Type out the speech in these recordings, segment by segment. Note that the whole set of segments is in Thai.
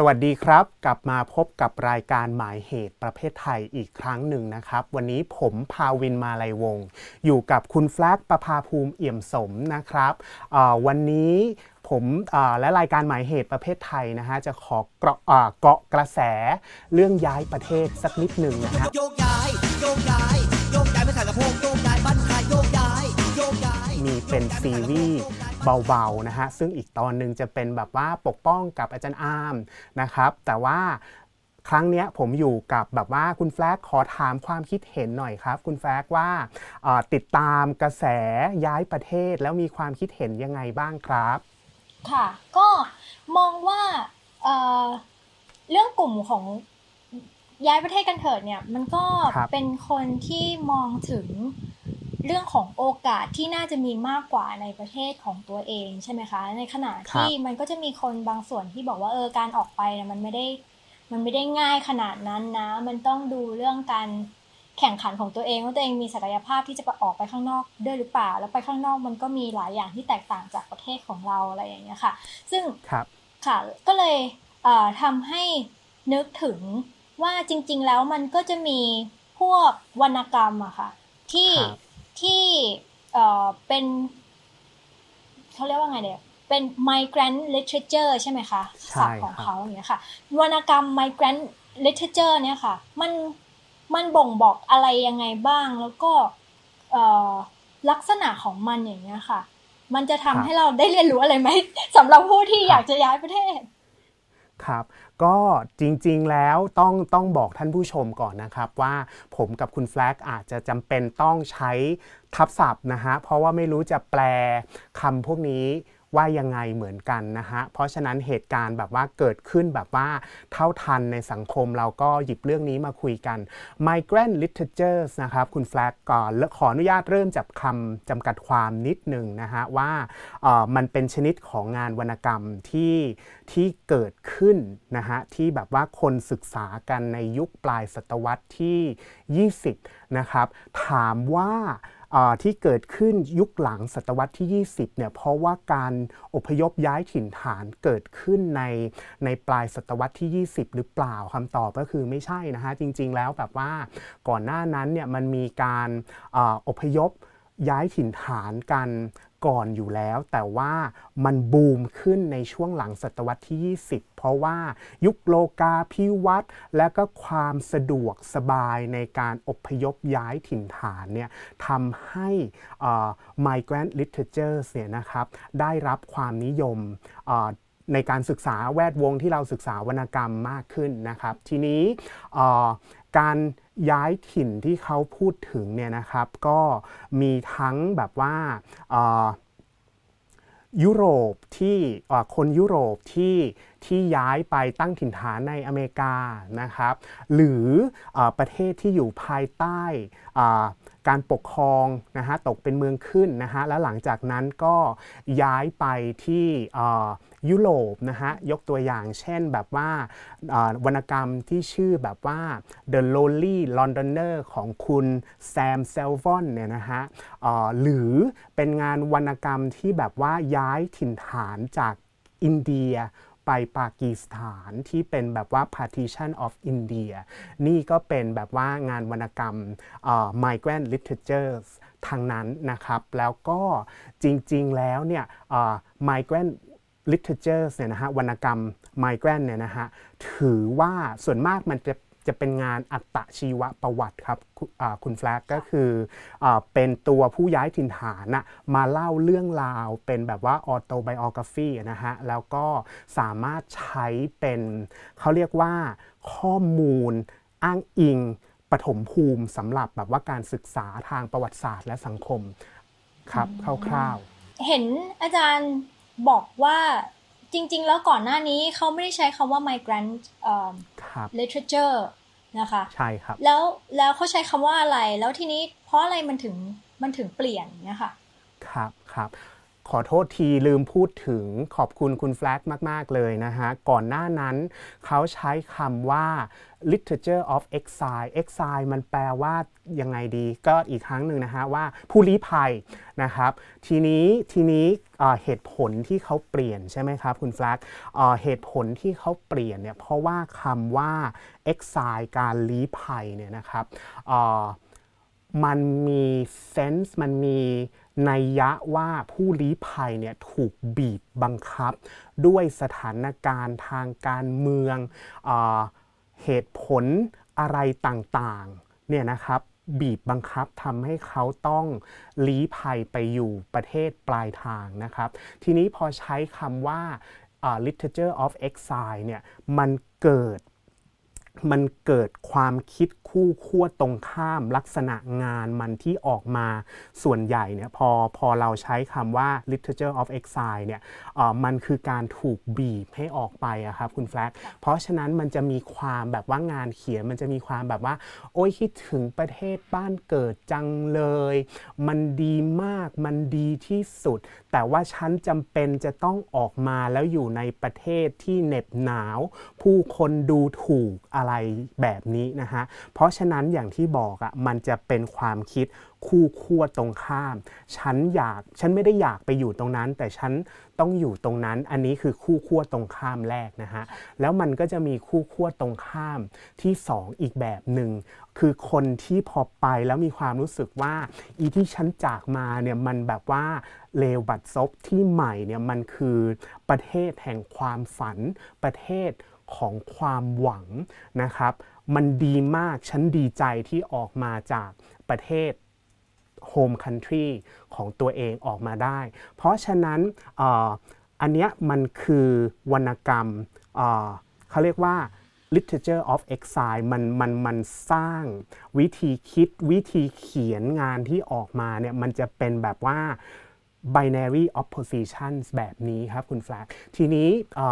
สวัสดีครับกลับมาพบกับรายการหมายเหตุประเภทไทยอีกครั้งหนึ่งนะครับ วันนี้ผมพาวินมาลัยวง อยู่กับคุณแฟลกประภาภูมิเอี่ยมสมนะครับวันนี้ผมและรายการหมายเหตุประเภทไทยนะฮะจะขอเกาะกระแสเรื่องย้ายประเทศสักนิดหนึ่งนะฮะมมีเป็นซีรีส์เบาๆนะฮะซึ่งอีกตอนหนึ่งจะเป็นแบบว่าปกป้องกับอาจารย์อาร์มนะครับ แต่ว่าครั้งนี้ผมอยู่กับแบบว่าคุณแฟลกขอถามความคิดเห็นหน่อยครับ คุณแฟลกว่าติดตามกระแสย้ายประเทศแล้วมีความคิดเห็นยังไงบ้างครับค่ะก็มองว่าเเรื่องกลุ่มของย้ายประเทศกันเถิดเนี่ยมันก็เป็นคนที่มองถึงเรื่องของโอกาสที่น่าจะมีมากกว่าในประเทศของตัวเองใช่ไหมคะ ในขณะที่มันก็จะมีคนบางส่วนที่บอกว่าเออการออกไปนะมันไม่ได้มันไม่ได้ง่ายขนาดนั้นนะ มันต้องดูเรื่องการแข่งขันของตัวเอง ว่าตัวเองมีศักยภาพที่จะไปออกไปข้างนอกด้วยหรือเปล่าแล้วไปข้างนอกมันก็มีหลายอย่างที่แตกต่างจากประเทศของเราอะไรอย่างเงี้ยค่ะ ซึ่งครับค่ะก็เลยทำให้นึกถึงว่าจริง ๆ แล้วมันก็จะมีพวกวรรณกรรมอะค่ะ ที่ที่ เอ่อ เป็น เขาเรียกว่าไงเนี่ย เป็น migrant literature ใช่ไหมคะ ศัพท์ของเขาอย่างเงี้ยค่ะ วรรณกรรม migrant literature เนี่ยค่ะ มัน มันบ่งบอกอะไรยังไงบ้าง แล้วก็ลักษณะของมันอย่างเงี้ยค่ะ มันจะทำให้เราได้เรียนรู้อะไรไหมสำหรับผู้ที่อยากจะย้ายประเทศ ครับก็จริงๆ แล้วต้องต้องบอกท่านผู้ชมก่อนนะครับ ว่าผมกับคุณแฟลกอาจจะจำเป็นต้องใช้ทับศัพท์นะฮะเพราะว่าไม่รู้จะแปลคำพวกนี้ว่ายังไงเหมือนกันนะฮะ เพราะฉะนั้นเหตุการณ์แบบว่าเกิดขึ้นแบบว่าเท่าทันในสังคมเราก็หยิบเรื่องนี้มาคุยกัน migrant literatures นะครับคุณแฟลกก่อนแลขออนุญาตเริ่มจากคำจำกัดความนิดหนึ่งนะฮะว่ามันเป็นชนิดของงานวรรณกรรมที่ที่เกิดขึ้นนะฮะที่แบบว่าคนศึกษากันในยุคปลายศตวรรษที่ 20นะครับถามว่าที่เกิดขึ้นยุคหลังศตวรรษที่ 20 เนี่ย เพราะว่าการอพยพย้ายถิ่นฐานเกิดขึ้นในในปลายศตวรรษที่ 20 หรือเปล่า คำตอบก็คือไม่ใช่นะฮะ จริงๆ แล้วแบบว่าก่อนหน้านั้นเนี่ยมันมีการอพยพย้ายถิ่นฐานกันก่อนอยู่แล้ว แต่ว่ามันบูมขึ้นในช่วงหลังศตวรรษที่20เพราะว่ายุคโลกาพิวัตน์และก็ความสะดวกสบายในการอพยพย้ายถิ่นฐานเนี่ยทำให้ migrant literature เนี่ยนะครับได้รับความนิยมในการศึกษาแวดวงที่เราศึกษาวรรณกรรมมากขึ้นนะครับ ทีนี้การย้ายถิ่นที่เขาพูดถึงเนี่ยนะครับก็มีทั้งแบบว่ายุโรปที่คนยุโรปที่ที่ย้ายไปตั้งถิ่นฐานในอเมริกานะครับ หรืออประเทศที่อยู่ภายใต้การปกครองนะฮะตกเป็นเมืองขึ้นนะฮะแล้วหลังจากนั้นก็ย้ายไปที่ยุโรปนะฮะ ยกตัวอย่างเช่นแบบว่าวรรณกรรมที่ชื่อแบบว่า The Lonely Londoner ของคุณแซมเซลฟอนเนี่ยนะฮะ หรือเป็นงานวรรณกรรมที่แบบว่าย้ายถิ่นฐานจากอินเดียไปปากีสถานที่เป็นแบบว่า partition of India นี่ก็เป็นแบบว่างานวรรณกรรม migrant literatures ทางนั้นนะครับ แล้วก็ จริง ๆ แล้วเนี่ย migrant literature เนี่ยนะฮะวรรณกรรมไมแกรนเนี่ยนะฮะถือว่าส่วนมากมันจะจะเป็นงานอัตชีวประวัติครับคุณแฟลกก็คืออเป็นตัวผู้ย้ายถิ่นฐานะมาเล่าเรื่องราวเป็นแบบว่าออโตไบโอกราฟีนะฮะแล้วก็สามารถใช้เป็นเขาเรียกว่าข้อมูลอ้างอิง ปฐมภูมิสำหรับแบบว่าการศึกษาทางประวัติศาสตร์และสังคมครับคร่าวๆ เห็นอาจารย์บอกว่าจริง ๆ แล้วก่อนหน้านี้เขาไม่ได้ใช้คำว่า migrant literature นะคะ ใช่ครับ แล้วแล้วเขาใช้คำว่าอะไร แล้วทีนี้เพราะอะไรมันถึงมันถึงเปลี่ยนเนี่ยค่ะ ครับครับขอโทษทีลืมพูดถึงขอบคุณคุณแฟลกมาก ๆ เลยนะฮะ ก่อนหน้านั้นเขาใช้คำว่า literature of exile exile มันแปลว่ายังไงดีก็อีกครั้งหนึ่งนะฮะว่าผู้ลี้ภัยนะครับ ทีนี้ทีนี้เหตุผลที่เขาเปลี่ยนใช่ไหมครับคุณแฟลกเหตุผลที่เขาเปลี่ยนเนี่ยเพราะว่าคำว่า exile การลี้ภัยเนี่ยนะครับมันมี sense มันมีในยะว่าผู้ลี้ภัยเนี่ยถูกบีบบังคับ ด้วยสถานการณ์ทางการเมืองเอเหตุผลอะไรต่างๆเนี่ยนะครับบีบบังคับทำให้เขาต้องลี้ภัยไปอยู่ประเทศปลายทางนะครับทีนี้พอใช้คำว่า uh, literature of exile เนี่ยมันเกิดมันเกิดความคิดคู่คั่วตรงข้ามลักษณะงานมันที่ออกมาส่วนใหญ่เนี่ยพอพอเราใช้คำว่า literature of exile เนี่ยมันคือการถูกบีบให้ออกไปอะครับคุณแฟลกเพราะฉะนั้นมันจะมีความแบบว่างานเขียนมันจะมีความแบบว่า โอ้ยคิดถึงประเทศบ้านเกิดจังเลย มันดีมากมันดีที่สุด แต่ว่าฉันจำเป็นจะต้องออกมาแล้วอยู่ในประเทศที่เหน็บหนาว ผู้คนดูถูกอะไรแบบนี้นะฮะเพราะราะฉะนั้นอย่างที่บอกอะ่ะมันจะเป็นความคิดคู่ขั้วตรงข้าม ฉันอยากฉันไม่ได้อยากไปอยู่ตรงนั้น แต่ฉันต้องอยู่ตรงนั้น อันนี้คือคู่ขั้วตรงข้ามแรกนะฮะแล้วมันก็จะมีคู่ขั้วตรงข้ามที่ 2 อีกแบบหนึ่งคือคนที่พอไปแล้วมีความรู้สึกว่า อีที่ฉันจากมาเนี่ยมันแบบว่าเลวบัดซบที่ใหม่เนี่ยมันคือประเทศแห่งความฝันประเทศของความหวังนะครับมันดีมาก ฉันดีใจที่ออกมาจากประเทศโฮมคันทรีของตัวเองออกมาได้ เพราะฉะนั้นอันนี้มันคือวรรณกรรม เขาเรียกว่า literature of exile มัน มัน มันสร้างวิธีคิดวิธีเขียนงานที่ออกมาเนี่ย มันจะเป็นแบบว่า binary oppositions แบบนี้ครับคุณแฟลกทีนี้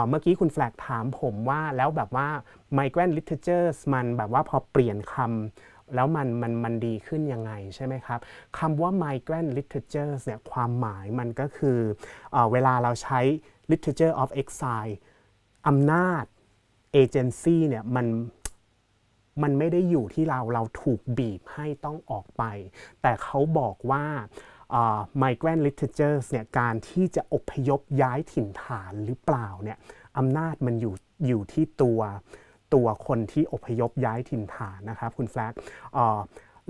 เมื่อกี้คุณแฟลกถามผมว่าแล้วแบบว่า migrant literatures มันแบบว่าพอเปลี่ยนคำแล้วมันมันมันดีขึ้นยังไงใช่ไหมครับคำว่า migrant literatures เนี่ยความหมายมันก็คือเอเวลาเราใช้ literature of exile อำนาจ agency เนี่ยมันมันไม่ได้อยู่ที่เราเราถูกบีบให้ต้องออกไป แต่เขาบอกว่า migrant literatures เนี่ยการที่จะอพยพย้ายถิ่นฐานหรือเปล่าเนี่ยอำนาจมันอยู่อยู่ที่ตัวตัวคนที่อพยพย้ายถิ่นฐานนะครับคุณแฟลก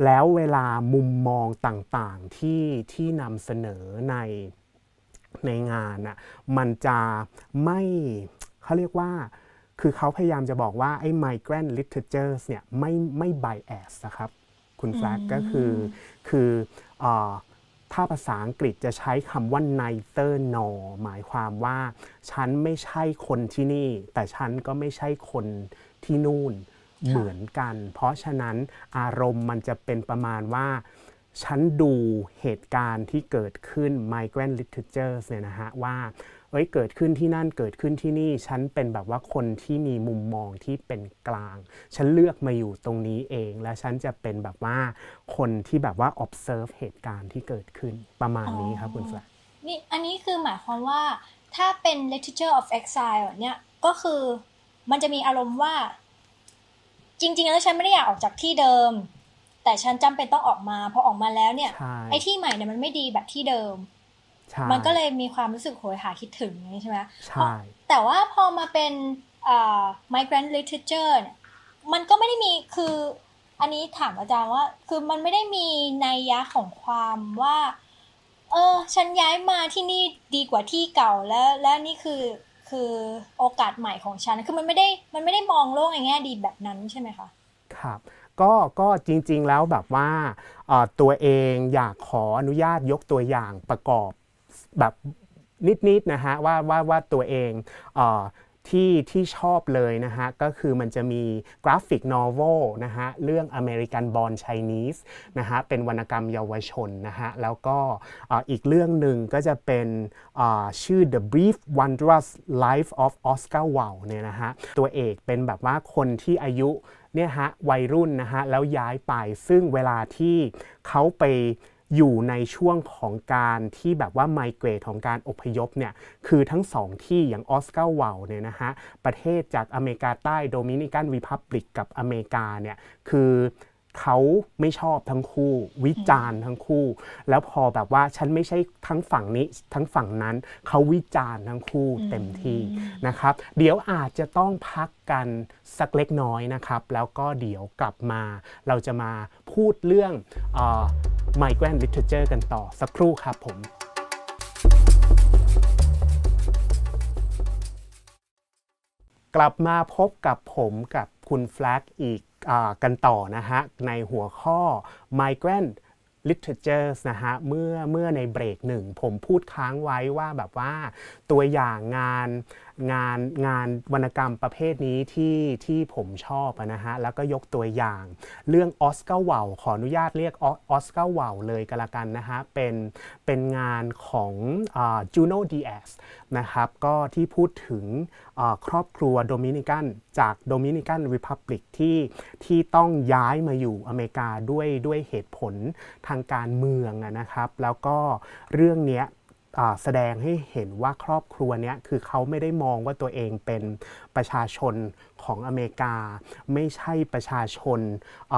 แล้วเวลามุมมองต่างๆที่ที่นำเสนอในในงานน่ะมันจะไม่เขาเรียกว่า คือเขาพยายามจะบอกว่าไอ้ migrant literatures เนี่ยไม่ไม่ bias นะครับคุณแฟลกก็คือคืออถ้าภาษาอังกฤษจะใช้คำว่า neither nor หมายความว่า ฉันไม่ใช่คนที่นี่ แต่ฉันก็ไม่ใช่คนที่นู่นเหมือนกัน เพราะฉะนั้นอารมณ์มันจะเป็นประมาณว่า ฉันดูเหตุการณ์ที่เกิดขึ้น migrant literature เนี่ยนะฮะว่าเ้ยเกิดขึ้นที่นั่นเกิดขึ้นที่นี่ ฉันเป็นแบบว่าคนที่มีมุมมองที่เป็นกลาง ฉันเลือกมาอยู่ตรงนี้เอง และฉันจะเป็นแบบว่าคนที่แบบว่า observe เหตุการณ์ที่เกิดขึ้นประมาณนี้ครับคุณแฟนี่อันนี้คือหมายความว่า ถ้าเป็น literature of exile เนี่ยก็คือมันจะมีอารมณ์ว่า จริงๆ แล้วฉันไม่ได้อยากออกจากที่เดิม แต่ฉันจำเป็นต้องออกมาพอออกมาแล้วเนี่ย ไอ้ที่ใหม่เนี่ยมันไม่ดีแบบที่เดิมมันก็เลยมีความรู้สึกโหยหาคิดถึงใช่ไหมใช่ แต่ว่าพอมาเป็นเอ่อ migrant literature เนี่ยมันก็ไม่ได้มี คือ อันนี้ถามอาจารย์ว่า คือมันไม่ได้มีนัยยะของความว่า เออ ฉันย้ายมาที่นี่ดีกว่าที่เก่าแล้ว แล้วนี่คือ คือโอกาสใหม่ของฉัน คือมันไม่ได้ มันไม่ได้มองโลกในแง่ดีแบบนั้นใช่ไหมคะ ครับ ก็ ก็จริง ๆ แล้วแบบว่า ตัวเองอยากขออนุญาตยกตัวอย่างประกอบแบบนิดๆนะฮะว่าว่าว่าตัวเองเอ่อที่ที่ชอบเลยนะฮะก็คือมันจะมีกราฟิกนอโวลนะฮะเรื่องอเมริกันบอลไชนีสนะฮะเป็นวรรณกรรมเยาวชนนะฮะแล้วก็อีกเรื่องหนึ่งก็จะเป็นชื่อ The Brief Wondrous Life of Oscar Wilde เนี่ยนะฮะตัวเอกเป็นแบบว่าคนที่อายุเนี่ยฮะวัยรุ่นนะฮะแล้วย้ายไปซึ่งเวลาที่เขาไปอยู่ในช่วงของการที่แบบว่าไมเกรดของการอพยพเนี่ยคือทั้งสองที่อย่างออสการ์วลเนี่ยนะฮะประเทศจากอเมริกาใต้โดมินิกันวิพับลิกกับอเมริกาเนี่ยคือเขาไม่ชอบทั้งคู่วิจารณ์ทั้งคู่ แล้วพอแบบว่าฉันไม่ใช่ทั้งฝั่งนี้ทั้งฝั่งนั้นเขาวิจารณ์ทั้งคู่เต็มที่นะครับเดี๋ยวอาจจะต้องพักกันสักเล็กน้อยนะครับ แล้วก็เดี๋ยวกลับมาเราจะมาพูดเรื่องอ Migrant Literature กันต่อสักครู่ครับผม กลับมาพบกับผมกับคุณแฟลกอีกอกันต่อนะฮะในหัวข้อ Migrant Literatures นะฮะเมื่อเมื่อในเบรกหนึ่ง ผมพูดค้างไว้ว่าแบบว่าตัวอย่างงานงานงานวรรณกรรมประเภทนี้ที่ที่ผมชอบนะฮะแล้วก็ยกตัวอย่าง เรื่องออสการ์วาลขออนุญาตเรียกออสการ์วาลเลยก็แล้วกันนะฮะเป็นเป็นงานของจูโน่ดีแอสนะครับก็ที่พูดถึงครอบครัวโดมินิกัน จากโดมินิกันริพับลิกที่ที่ต้องย้ายมาอยู่อเมริกาด้วยด้วยเหตุผลทางการเมืองนะครับ แล้วก็เรื่องนี้แสดงให้เห็นว่าครอบครัวนี้คือเขาไม่ได้มองว่าตัวเองเป็นประชาชนของอเมริกา ไม่ใช่ประชาชนอ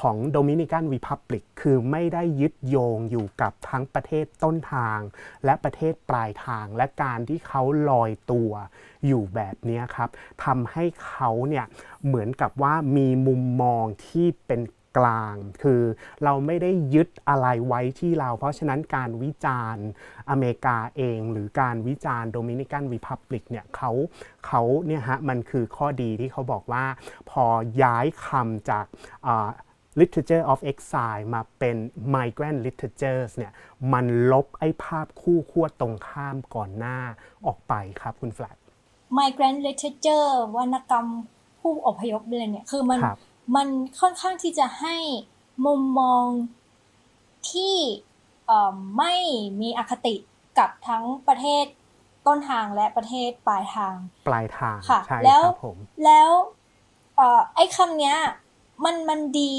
ของโดมินิกันวิพับลิกคือไม่ได้ยึดโยงอยู่กับทั้งประเทศต้นทาง และประเทศปลายทางและการที่เขาลอยตัวอยู่แบบนี้ครับทำให้เขาเนี่ยเหมือนกับว่ามีมุมมองที่เป็นกลางคือเราไม่ได้ยึดอะไรไว้ที่เรา เพราะฉะนั้นการวิจารณ์อเมริกาเองหรือการวิจารณ์โดมินิกันรีพับลิกเนี่ยเขาเขาเนี่ยฮะมันคือข้อดีที่เขาบอกว่า พอย้ายคำจาก literature of exile มาเป็น migrant literatures เนี่ยมันลบไอ้ภาพคู่ขั้วตรงข้ามก่อนหน้าออกไปครับ คุณแฟลต migrant literature วรรณกรรมผู้อพยพเลยเนี่ยคือมันมันค่อนข้างที่จะให้มุมมองที่ไม่มีอคติกับทั้งประเทศต้นทางและประเทศปลายทางปลายทางค่ะใช่แล้วแล้วไอ้คำเนี้ยมันมันดี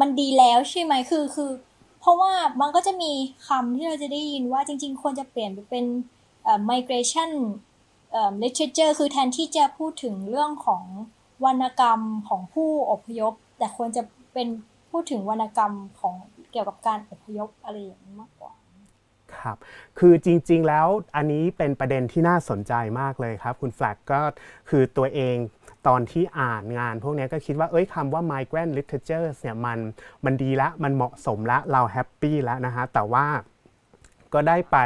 มันดีแล้วใช่ไหมคือคือ เพราะว่ามันก็จะมีคำที่เราจะได้ยินว่าจริงๆควรจะเปลี่ยนไปเป็น migration literature คือแทนที่จะพูดถึงเรื่องของวรรณกรรมของผู้อพยพ แต่ควรจะเป็นพูดถึงวรรณกรรมของเกี่ยวกับการอพยพอะไรอย่างนี้มากกว่า ครับ คือจริงๆแล้วอันนี้เป็นประเด็นที่น่าสนใจมากเลยครับ คุณแฟลกก็คือตัวเองตอนที่อ่านงานพวกนี้ก็คิดว่าเอ้ยคำว่า migrant literature เนี่ยมันมันดีละมันเหมาะสมละเราแฮปปี้ละนะฮะ แต่ว่าก็ได้ไป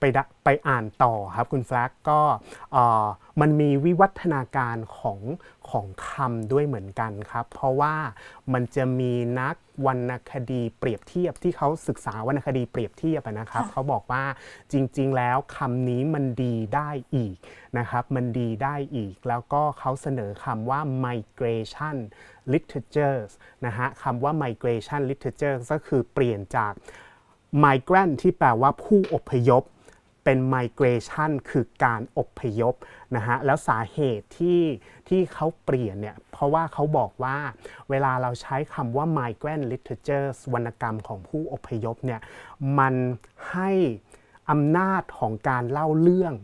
ไปไปอ่านต่อครับ คุณแฟลกก็มันมีวิวัฒนาการของของคำด้วยเหมือนกันครับ เพราะว่ามันจะมีนักวรรณคดีเปรียบเทียบ ที่เขาศึกษาวรรณคดีเปรียบเทียบนะครับเขาบอกว่าจริง ๆ แล้วคำนี้มันดีได้อีกนะครับ มันดีได้อีก แล้วก็เขาเสนอคำว่า migration literatures นะฮะคำว่า migration literatures ก็คือเปลี่ยนจาก migrant ที่แปลว่าผู้อพยพเป็น migration คือการอพยพนะฮะแล้วสาเหตุที่ที่เขาเปลี่ยนเนี่ยเพราะว่าเขาบอกว่า เวลาเราใช้คำว่า migrant literature วรรณกรรมของผู้อพยพเนี่ยมันให้อำนาจของการเล่าเรื่อง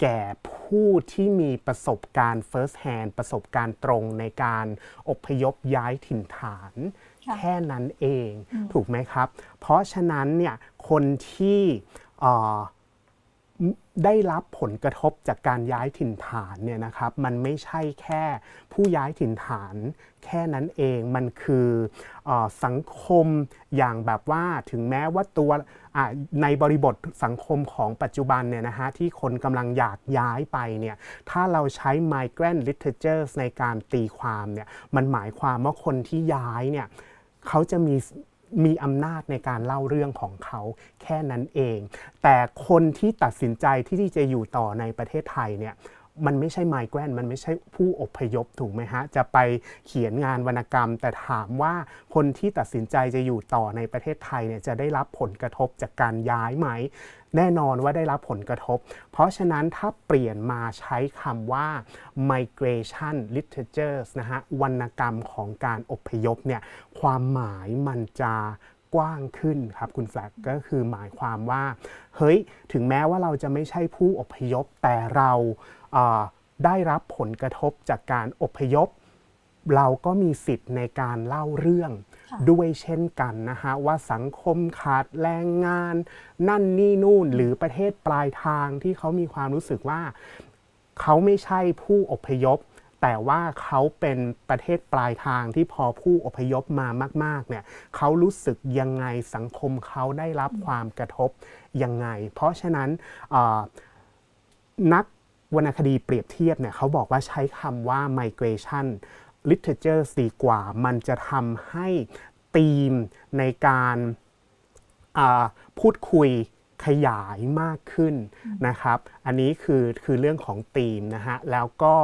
แก่ผู้ที่มีประสบการณ์ first hand ประสบการณ์ตรงในการอพยพย้ายถิ่นฐานแค่นั้นเองถูกไหมครับ เพราะฉะนั้นเนี่ยคนที่ได้รับผลกระทบจากการย้ายถิ่นฐานเนี่ยนะครับ มันไม่ใช่แค่ผู้ย้ายถิ่นฐานแค่นั้นเอง มันคืออสังคมอย่างแบบว่าถึงแม้ว่าตัวในบริบทสังคมของปัจจุบันเนี่ยนะฮะที่คนกำลังอยากย้ายไปเนี่ยถ้าเราใช้ migrant l i t e r a t u r e ในการตีความเนี่ยมันหมายความว่าคนที่ย้ายเนี่ยเขาจะมีมีอำนาจในการเล่าเรื่องของเขาแค่นั้นเอง แต่คนที่ตัดสินใจที่จะอยู่ต่อในประเทศไทยเนี่ยมันไม่ใช่ไมเกรนมันไม่ใช่ผู้อพยพถูกไหมฮะ จะไปเขียนงานวรรณกรรม แต่ถามว่าคนที่ตัดสินใจจะอยู่ต่อในประเทศไทยเนี่ย จะได้รับผลกระทบจากการย้ายไหม แน่นอนว่าได้รับผลกระทบ เพราะฉะนั้นถ้าเปลี่ยนมาใช้คำว่า migration literatures นะฮะ วรรณกรรมของการอพยพเนี่ย ความหมายมันจะกว้างขึ้นครับ คุณแฟลกก็คือหมายความว่า เฮ้ย ถึงแม้ว่าเราจะไม่ใช่ผู้อพยพ แต่เราได้รับผลกระทบจากการอพยพ เราก็มีสิทธิ์ในการเล่าเรื่องด้วยเช่นกันนะฮะว่าสังคมขาดแรงงาน นั่นนี่นู่นหรือประเทศปลายทางที่เขามีความรู้สึกว่าเขาไม่ใช่ผู้อพยพ แต่ว่าเขาเป็นประเทศปลายทางที่พอผู้อพยพมามาก ๆเนี่ยเขารู้สึกยังไงสังคมเขาได้รับความกระทบยังไงเพราะฉะนั้นนักวรรณคดีเปรียบเทียบเนี่ยเขาบอกว่าใช้คำว่า migration literature สีกว่ามันจะทำให้ธีมในการพูดคุยขยายมากขึ้นนะครับ อันนี้คือคือเรื่องของธีมนะฮะ แล้วก็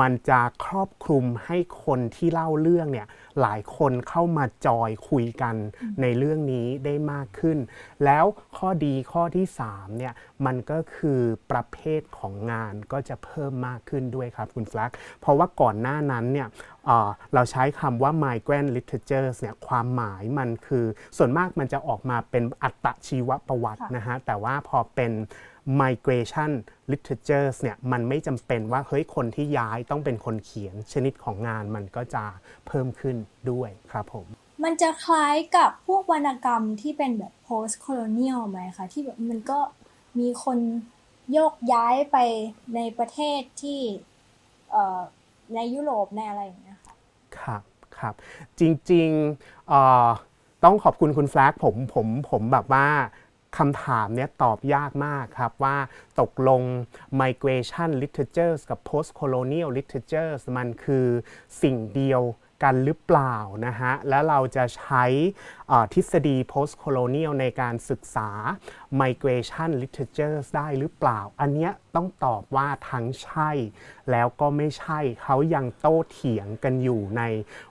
มันจะครอบคลุมให้คนที่เล่าเรื่องเนี่ยหลายคนเข้ามาจอยคุยกันในเรื่องนี้ได้มากขึ้น แล้วข้อดีข้อที่3เนี่ยมันก็คือประเภทของงานก็จะเพิ่มมากขึ้นด้วยครับคุณฟลักเพราะว่าก่อนหน้านั้นเนี่ยเราใช้คำว่า migrant literatures เนี่ยความหมายมันคือ ส่วนมากมันจะออกมาเป็นอัตชีวประวัตินะฮะ แต่ว่าพอเป็น migration literatures เนี่ยมันไม่จำเป็นว่า เฮ้ยคนที่ย้ายต้องเป็นคนเขียนชนิดของงานมันก็จะเพิ่มขึ้นด้วยครับผม มันจะคล้ายกับพวกวรรณกรรมที่เป็นแบบ post colonial ไหมคะ ที่แบบมันก็มีคนโยกย้ายไปในประเทศที่ในยุโรปในอะไรอย่างเงี้ยครับจริงๆต้องขอบคุณคุณแฟลกผมผม ผมแบบว่าคำถามเนี้ยตอบยากมากครับ ว่าตกลง migration literature กับ post colonial literature มันคือสิ่งเดียวกันหรือเปล่านะฮะแล้วเราจะใช้ทฤษฎี post colonial ในการศึกษา migration literature ได้หรือเปล่า อันเนี้ยต้องตอบว่าทั้งใช่แล้วก็ไม่ใช่ เขายังโต้เถียงกันอยู่ใน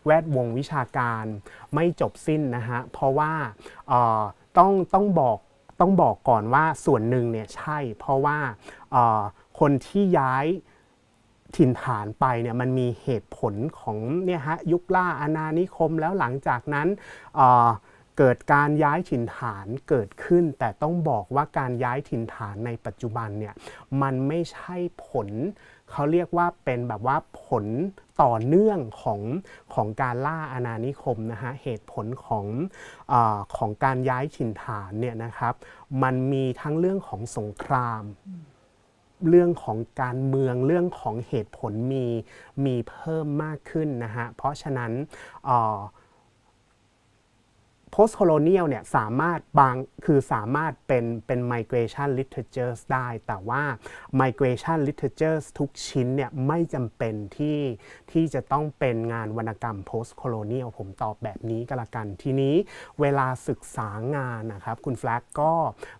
แวดวงวิชาการไม่จบสิ้นนะฮะ เพราะว่าต้องต้องบอกต้องบอกก่อนว่าส่วนหนึ่งเนี่ยใช่เพราะว่าคนที่ย้ายถิ่นฐานไปเนี่ยมันมีเหตุผลของเนี่ยฮะยุคล่าอาณานิคมแล้วหลังจากนั้นเกิดการย้ายถิ่นฐานเกิดขึ้น แต่ต้องบอกว่าการย้ายถิ่นฐานในปัจจุบันเนี่ยมันไม่ใช่ผล เขาเรียกว่าเป็นแบบว่าผลต่อเนื่องของของการล่าอาณานิคมนะฮะเหตุผลของอของการย้ายถิ่นฐานเนี่ยนะครับ มันมีทั้งเรื่องของสงครามเรื่องของการเมืองเรื่องของเหตุผลมีมีเพิ่มมากขึ้นนะฮะเพราะฉะนั้น post colonial เนี่ยสามารถบางคือสามารถเป็นเป็น migration literatures ได้ แต่ว่า migration literatures ทุกชิ้นเนี่ยไม่จำเป็นที่ที่จะต้องเป็นงานวรรณกรรม post colonial ผมตอบแบบนี้ก็แล้วกันทีนี้เวลาศึกษางานนะครับคุณแฟลกก็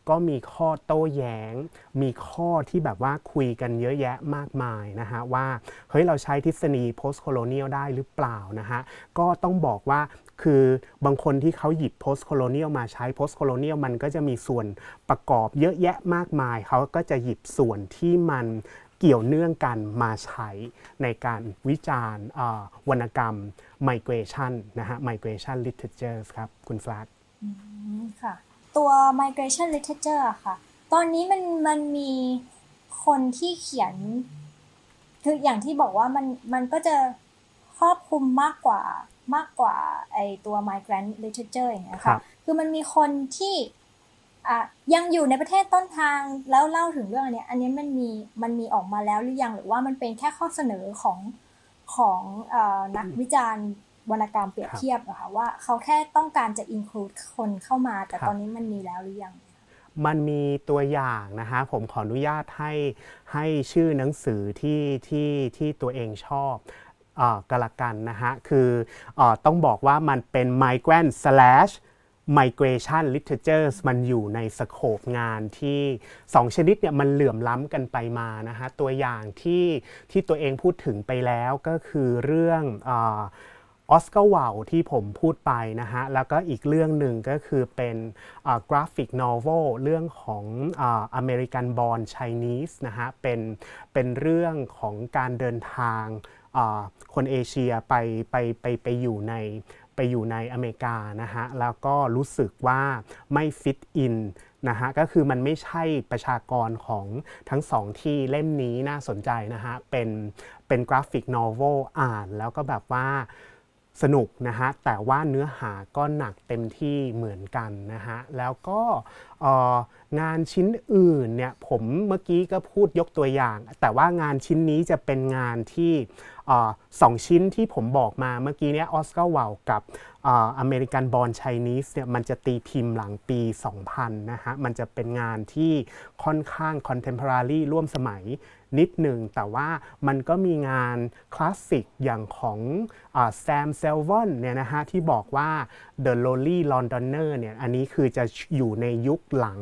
ก็มีข้อโต้แย้งมีข้อที่แบบว่าคุยกันเยอะแยะมากมายนะฮะว่าเฮ้ยเราใช้ทฤษฎี post colonial ได้หรือเปล่านะฮะก็ต้องบอกว่าคือบางคนที่เขาหยิบ post colonial มาใช้ post colonial มันก็จะมีส่วนประกอบเยอะแยะมากมายเขาก็จะหยิบส่วนที่มันเกี่ยวเนื่องกันมาใช้ในการวิจารณ์วรรณกรรม migration นะฮะ migration literature ครับคุณฟลัดค่ะตัว migration literature ค่ะ ตอนนี้มันมันมีคนที่เขียนคืออย่างที่บอกว่ามันมันก็จะครอบคลุมมากกว่ามากกว่าไอตัว migrant literature อย่างเงี้ยค่ะ คือมันมีคนที่ยังอยู่ในประเทศต้นทางแล้วเล่าถึงเรื่องอันนี้อันนี้มันมี มันมีออกมาแล้วหรือยัง หรือว่ามันเป็นแค่ข้อเสนอของ ของนักวิจารณ์วรรณกรรมเปรียบเทียบนะคะว่า เขาแค่ต้องการจะอินคลูดคนเข้ามา แต่ตอนนี้มันมีแล้วหรือยัง มันมีตัวอย่างนะฮะ ผมขออนุญาตให้ ให้ชื่อหนังสือที่ที่ที่ตัวเองชอบก็ละกันนะฮะ คืออต้องบอกว่ามันเป็น migrant slash migration literatures มันอยู่ในสโคปงานที่ 2 ชนิดเนี่ยมันเหลื่อมล้ำกันไปมานะฮะ ตัวอย่างที่ที่ตัวเองพูดถึงไปแล้วก็คือเรื่องออสการ์วาลที่ผมพูดไปนะฮะ แล้วก็อีกเรื่องหนึ่งก็คือเป็นกราฟิกโนเวลเรื่องของอเมริกันบอลไชนีสนะฮะ เป็นเป็นเรื่องของการเดินทางคนเอเชียไปไปไปไปอยู่ในไปอยู่ในอเมริกานะฮะ แล้วก็รู้สึกว่าไม่ฟิตอินนะฮะก็คือมันไม่ใช่ประชากรของทั้งสองที่เล่มนี้น่าสนใจนะฮะ เป็นเป็นกราฟิกนเวลอ่านแล้วก็แบบว่าสนุกนะฮะ แต่ว่าเนื้อหาก็หนักเต็มที่เหมือนกันนะฮะ แล้วก็งานชิ้นอื่นเนี่ยผมเมื่อกี้ก็พูดยกตัวอย่าง แต่ว่างานชิ้นนี้จะเป็นงานที่สองชิ้นที่ผมบอกมาเมื่อกี้เนี่ยออสการ์วาลกับอเมริกันบอลไชนีสเนี่ยมันจะตีพิมพ์หลังปี 2000 นะฮะ มันจะเป็นงานที่ค่อนข้างคอนเทมพอรารีร่วมสมัยนิดหนึ่งแต่ว่ามันก็มีงานคลาสสิกอย่างของแซมเซลวอนเนี่ยนะฮะที่บอกว่า The Lonely Londoner เนี่ยอันนี้คือจะอยู่ในยุคหลัง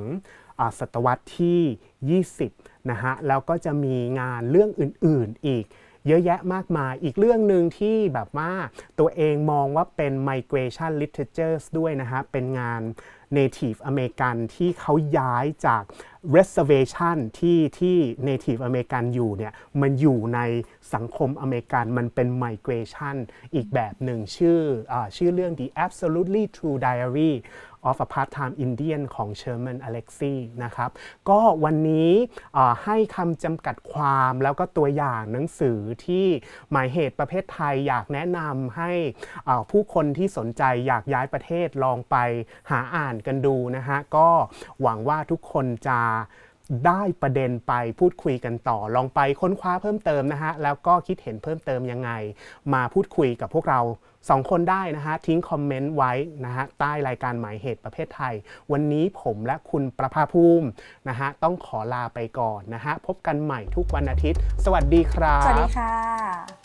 ศตวรรษที่ 20นะฮะแล้วก็จะมีงานเรื่องอื่น ๆอีกเยอะแยะมากมายอีกเรื่องหนึ่งที่แบบว่าตัวเองมองว่าเป็น migration literatures ด้วยนะฮะเป็นงาน Native American ที่เขาย้ายจาก reservation ที่ที่ Native American อยู่เนี่ยมันอยู่ในสังคมอเมริกันมันเป็น migration อีกแบบหนึ่งชื่ออชื่อเรื่อง The Absolutely True Diary of a Part-Time Indian ของ Sherman Alexi นะครับก็วันนี้ให้คำจำกัดความแล้วก็ตัวอย่างหนังสือที่หมายเหตุประเภทไทยอยากแนะนำให้ผู้คนที่สนใจอยากย้ายประเทศลองไปหาอ่านกันดูนะฮะ ก็หวังว่าทุกคนจะได้ประเด็นไปพูดคุยกันต่อลองไปค้นคว้าเพิ่มเติมนะฮะแล้วก็คิดเห็นเพิ่มเติมยังไงมาพูดคุยกับพวกเราสองคนได้นะฮะทิ้งคอมเมนต์ไว้นะฮะใต้รายการหมายเหตุประเภทไทย วันนี้ผมและคุณประภาภูมินะฮะต้องขอลาไปก่อนนะฮะพบกันใหม่ทุกวันอาทิตย์ สวัสดีครับ สวัสดีค่ะ